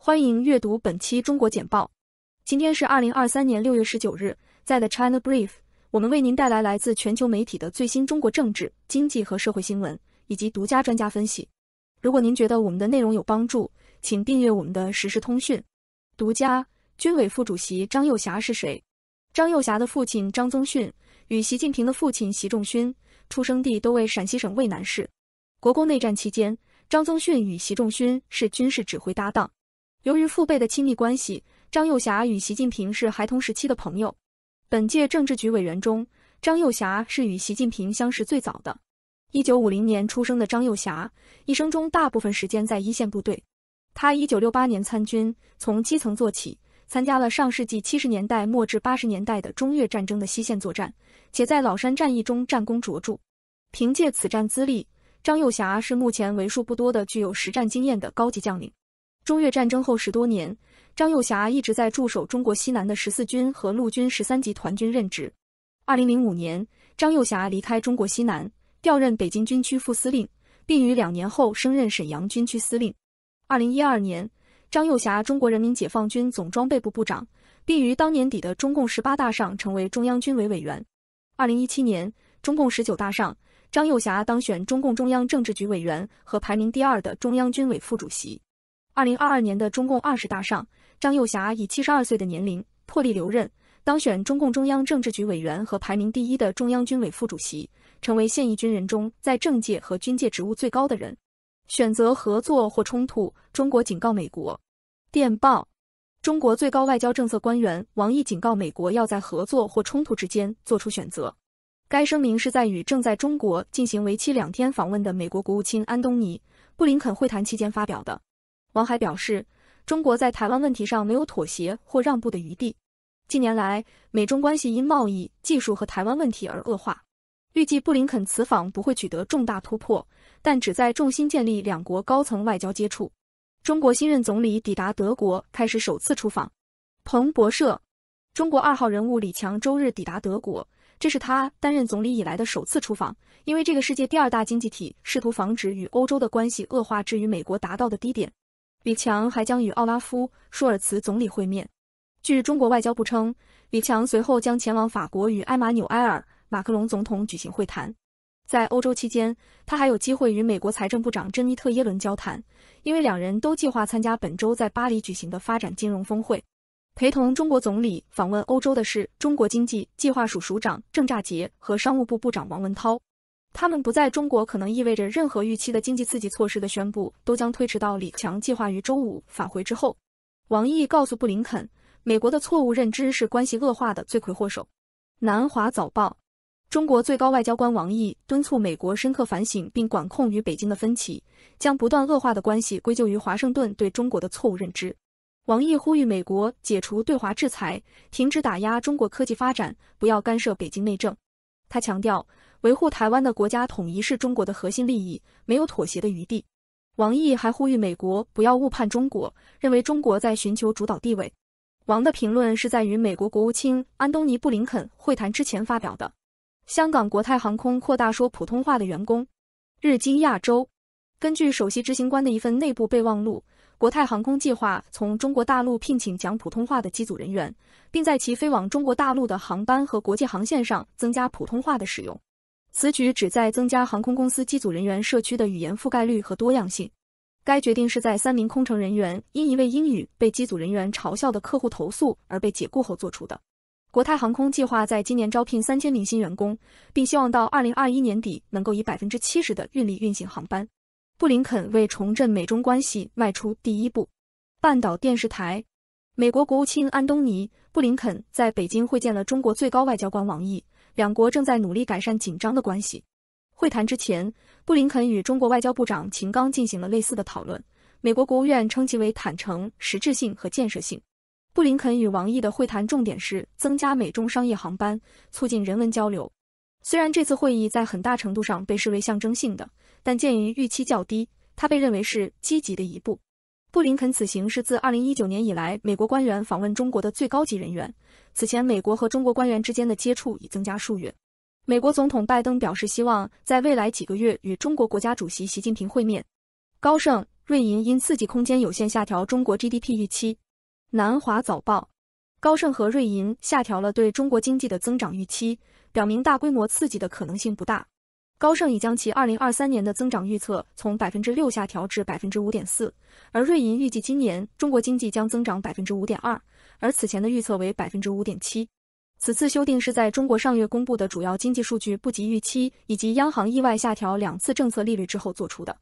欢迎阅读本期中国简报。今天是二零二三年六月十九日，在的 China Brief，我们为您带来来自全球媒体的最新中国政治、经济和社会新闻，以及独家专家分析。如果您觉得我们的内容有帮助，请订阅我们的实时通讯。独家：军委副主席张幼侠是谁？张幼侠的父亲张宗逊与习近平的父亲习仲勋出生地都为陕西省渭南市。国共内战期间，张宗逊与习仲勋是军事指挥搭档。由于父辈的亲密关系，张幼霞与习近平是孩童时期的朋友。本届政治局委员中，张幼霞是与习近平相识最早的。一九五零年出生的张幼霞，一生中大部分时间在一线部队。他一九六八年参军，从基层做起，参加了上世纪七十年代末至八十年代的中越战争的西线作战，且在老山战役中战功卓著。凭借此战资历，张幼霞是目前为数不多的具有实战经验的高级将领。中越战争后十多年，张幼霞一直在驻守中国西南的十四军和陆军十三集团军任职。二零零五年，张幼霞离开中国西南，调任北京军区副司令，并于两年后升任沈阳军区司令。二零一二年，张幼霞中国人民解放军总装备部部长，并于当年底的中共十八大上成为中央军委委员。二零一七年，中共十九大上，张幼霞当选中共中央政治局委员和排名第二的中央军委副主席。二零二二年的中共二十大上，张幼霞以七十二岁的年龄破例留任，当选中共中央政治局委员和排名第一的中央军委副主席，成为现役军人中在政界和军界职务最高的人。选择合作或冲突，中国警告美国。电报：中国最高外交政策官员王毅警告美国，要在合作或冲突之间做出选择。该声明是在与正在中国进行为期两天访问的美国国务卿安东尼·布林肯会谈期间发表的。王海表示，中国在台湾问题上没有妥协或让步的余地。近年来，美中关系因贸易、技术和台湾问题而恶化。预计布林肯此访不会取得重大突破，但旨在重新建立两国高层外交接触。中国新任总理抵达德国，开始首次出访。彭博社，中国二号人物李强周日抵达德国，这是他担任总理以来的首次出访，因为这个世界第二大经济体试图防止与欧洲的关系恶化至与美国达到的低点。李强还将与奥拉夫·舒尔茨总理会面。据中国外交部称，李强随后将前往法国与埃马纽埃尔·马克龙总统举行会谈。在欧洲期间，他还有机会与美国财政部长珍妮特·耶伦交谈，因为两人都计划参加本周在巴黎举行的发展金融峰会。陪同中国总理访问欧洲的是中国经济计划署署长郑乍杰和商务部部长王文涛。他们不在中国，可能意味着任何预期的经济刺激措施的宣布都将推迟到李强计划于周五返回之后。王毅告诉布林肯，美国的错误认知是关系恶化的罪魁祸首。南华早报，中国最高外交官王毅敦促美国深刻反省并管控与北京的分歧，将不断恶化的关系归咎于华盛顿对中国的错误认知。王毅呼吁美国解除对华制裁，停止打压中国科技发展，不要干涉北京内政。他强调。维护台湾的国家统一是中国的核心利益，没有妥协的余地。王毅还呼吁美国不要误判中国，认为中国在寻求主导地位。王的评论是在与美国国务卿安东尼布林肯会谈之前发表的。香港国泰航空扩大说普通话的员工，日经亚洲。根据首席执行官的一份内部备忘录，国泰航空计划从中国大陆聘请讲普通话的机组人员，并在其飞往中国大陆的航班和国际航线上增加普通话的使用。此举旨在增加航空公司机组人员社区的语言覆盖率和多样性。该决定是在三名空乘人员因一位英语被机组人员嘲笑的客户投诉而被解雇后做出的。国泰航空计划在今年招聘三千名新员工，并希望到二零二一年底能够以百分之七十的运力运行航班。布林肯为重振美中关系迈出第一步。半岛电视台，美国国务卿安东尼·布林肯在北京会见了中国最高外交官王毅。两国正在努力改善紧张的关系。会谈之前，布林肯与中国外交部长秦刚进行了类似的讨论。美国国务院称其为坦诚、实质性和建设性。布林肯与王毅的会谈重点是增加美中商业航班，促进人文交流。虽然这次会议在很大程度上被视为象征性的，但鉴于预期较低，它被认为是积极的一步。布林肯此行是自2019年以来美国官员访问中国的最高级人员。此前，美国和中国官员之间的接触已增加数月。美国总统拜登表示，希望在未来几个月与中国国家主席习近平会面。高盛、瑞银因刺激空间有限，下调中国 GDP 预期。南华早报：高盛和瑞银下调了对中国经济的增长预期，表明大规模刺激的可能性不大。高盛已将其二零二三年的增长预测从百分之六下调至百分之五点四，而瑞银预计今年中国经济将增长百分之五点二，而此前的预测为百分之五点七。此次修订是在中国上月公布的主要经济数据不及预期，以及央行意外下调两次政策利率之后做出的。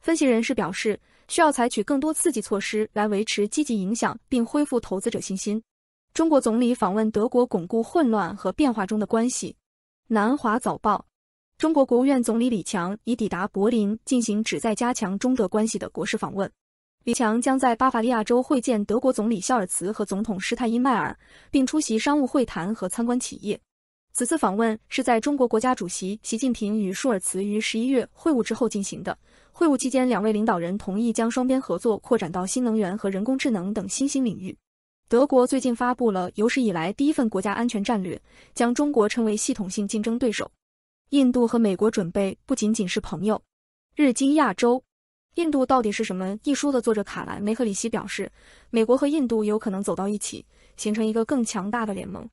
分析人士表示，需要采取更多刺激措施来维持积极影响并恢复投资者信心。中国总理访问德国，巩固混乱和变化中的关系。南华早报。中国国务院总理李强已抵达柏林，进行旨在加强中德关系的国事访问。李强将在巴伐利亚州会见德国总理肖尔茨和总统施泰因迈尔，并出席商务会谈和参观企业。此次访问是在中国国家主席习近平与舒尔茨于十一月会晤之后进行的。会晤期间，两位领导人同意将双边合作扩展到新能源和人工智能等新兴领域。德国最近发布了有史以来第一份国家安全战略，将中国称为系统性竞争对手。印度和美国准备不仅仅是朋友。日经亚洲，印度到底是什么？一书的作者卡兰梅赫里希表示，美国和印度有可能走到一起，形成一个更强大的联盟。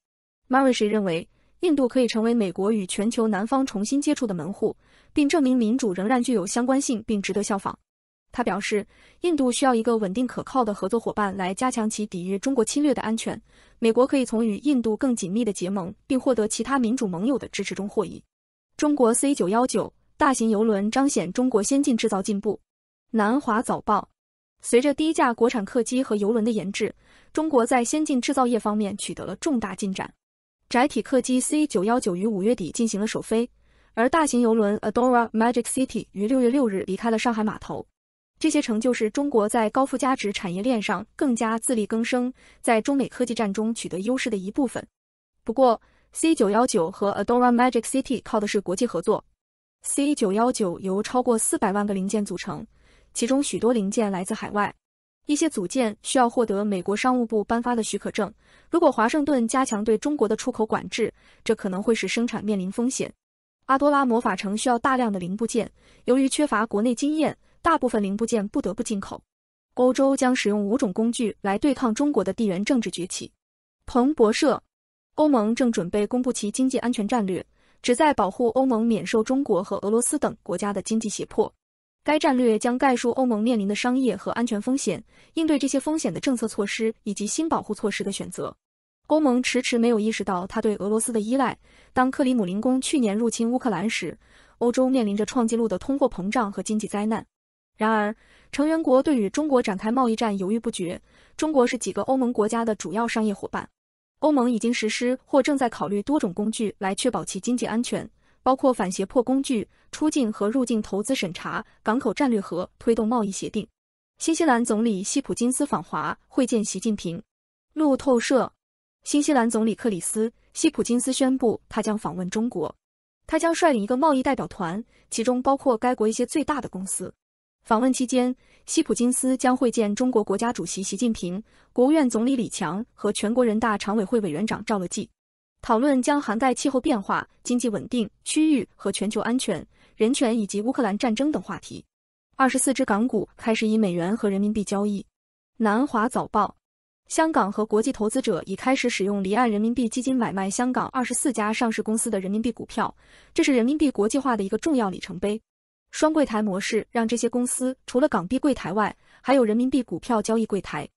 m a r i s h 认为，印度可以成为美国与全球南方重新接触的门户，并证明民主仍然具有相关性并值得效仿。他表示，印度需要一个稳定可靠的合作伙伴来加强其抵御中国侵略的安全。美国可以从与印度更紧密的结盟，并获得其他民主盟友的支持中获益。中国 C 九幺九大型游轮彰显中国先进制造进步。南华早报，随着第一架国产客机和游轮的研制，中国在先进制造业方面取得了重大进展。窄体客机 C 九幺九于五月底进行了首飞，而大型游轮 Adora Magic City 于六月六日离开了上海码头。这些成就是中国在高附加值产业链上更加自力更生，在中美科技战中取得优势的一部分。不过，C 九幺九和 Adora Magic City 靠的是国际合作。C 九幺九由超过四百万个零件组成，其中许多零件来自海外。一些组件需要获得美国商务部颁发的许可证。如果华盛顿加强对中国的出口管制，这可能会使生产面临风险。阿多拉魔法城需要大量的零部件，由于缺乏国内经验，大部分零部件不得不进口。欧洲将使用五种工具来对抗中国的地缘政治崛起。彭博社。欧盟正准备公布其经济安全战略，旨在保护欧盟免受中国和俄罗斯等国家的经济胁迫。该战略将概述欧盟面临的商业和安全风险，应对这些风险的政策措施，以及新保护措施的选择。欧盟迟迟没有意识到它对俄罗斯的依赖。当克里姆林宫去年入侵乌克兰时，欧洲面临着创纪录的通货膨胀和经济灾难。然而，成员国对与中国展开贸易战犹豫不决。中国是几个欧盟国家的主要商业伙伴。欧盟已经实施或正在考虑多种工具来确保其经济安全，包括反胁迫工具、出境和入境投资审查、港口战略和推动贸易协定。新西兰总理希普金斯访华会见习近平。路透社，新西兰总理克里斯·希普金斯宣布，他将访问中国，他将率领一个贸易代表团，其中包括该国一些最大的公司。访问期间，希普金斯将会见中国国家主席习近平、国务院总理李强和全国人大常委会委员长赵乐际，讨论将涵盖气候变化、经济稳定、区域和全球安全、人权以及乌克兰战争等话题。二十四只港股开始以美元和人民币交易。南华早报：香港和国际投资者已开始使用离岸人民币基金买卖香港二十四家上市公司的人民币股票，这是人民币国际化的一个重要里程碑。双柜台模式让这些公司除了港币柜台外，还有人民币股票交易柜台。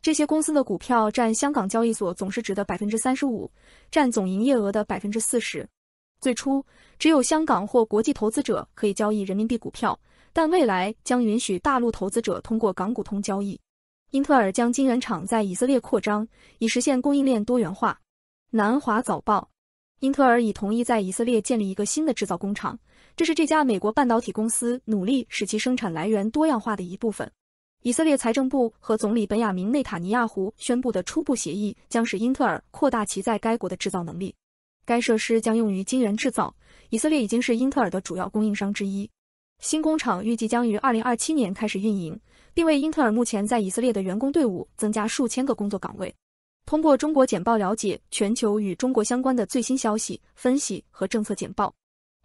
这些公司的股票占香港交易所总市值的百分之三十五，占总营业额的百分之四十。最初只有香港或国际投资者可以交易人民币股票，但未来将允许大陆投资者通过港股通交易。英特尔将晶圆厂在以色列扩张，以实现供应链多元化。南华早报：英特尔已同意在以色列建立一个新的制造工厂。这是这家美国半导体公司努力使其生产来源多样化的一部分。以色列财政部和总理本雅明内塔尼亚胡宣布的初步协议将使英特尔扩大其在该国的制造能力。该设施将用于晶圆制造。以色列已经是英特尔的主要供应商之一。新工厂预计将于二零二七年开始运营，并为英特尔目前在以色列的员工队伍增加数千个工作岗位。通过中国简报了解全球与中国相关的最新消息、分析和政策简报。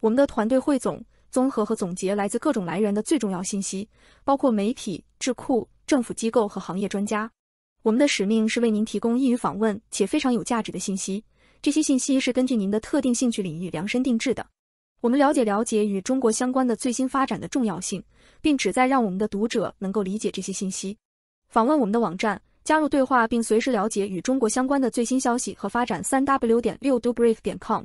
我们的团队汇总、综合和总结来自各种来源的最重要信息，包括媒体、智库、政府机构和行业专家。我们的使命是为您提供易于访问且非常有价值的信息，这些信息是根据您的特定兴趣领域量身定制的。我们了解了解与中国相关的最新发展的重要性，并旨在让我们的读者能够理解这些信息。访问我们的网站，加入对话，并随时了解与中国相关的最新消息和发展。三 w 点六 dobrief 点 com。